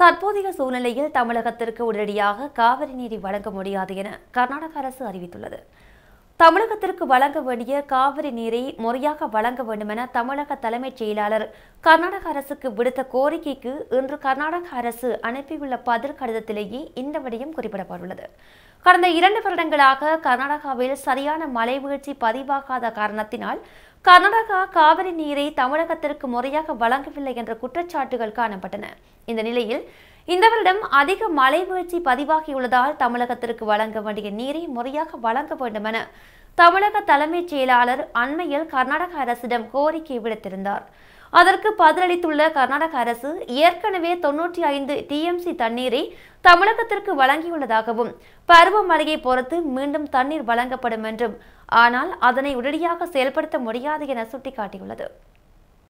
தற்போதைய சூழ்நிலையில் தமிழகத்திற்கு உடனடியாக காவிரி நீரை வழங்க முடியாது என கர்நாடக அரசு அறிவித்துள்ளது தமிழகத்திற்கு வழங்க வேண்டிய காவிரி நீரை முறையாக வழங்க வேண்டுமென தமிழக தலைமைச் செயலாளர் கர்நாடக அரசுக்கு விடுத்த கோரிக்கைக்கு இன்று கர்நாடக அரசு அனுப்பியுள்ள பதில் கடிதத்திலேயே இந்த விடயம் குறிப்பிடப்பட்டுள்ளது கடந்த இரண்டு வருடங்களாக கர்நாடகாவில் சரியான மழை வீழ்ச்சி பதிவாகாத காரணத்தினால் கர்நாடகா காவிரி நீரை தமிழகத்திற்கு முறையாக வழங்கவில்லை என்ற குற்றச்சாட்டுகள் காணப்பட்டன இந்த நிலையில் இந்த வருடம் அதிக மழை வீழ்ச்சி பதிவாகியுள்ளதால் தமிழகத்திற்கு வழங்க வேண்டிய நீரை முறையாக வழங்க வேண்டும் என தமிழக தலைமைச் செயலாளர் அண்மையில் கர்நாடக அரசிடம் கோரிக்கை விடுத்திருந்தார் அதற்கு பதிலளித்துள்ள கர்நாடக அரசு ஏற்கனவே தொன்னூற்றி ஐந்து டிஎம்சி தண்ணீரை தமிழகத்திற்கு வழங்கியுள்ளதாகவும் பருவமழையை பொறுத்து மீண்டும் தண்ணீர் வழங்கப்படும் என்றும் ஆனால் அதனை உடனடியாக செயல்படுத்த முடியாது என சுட்டிக்காட்டியுள்ளது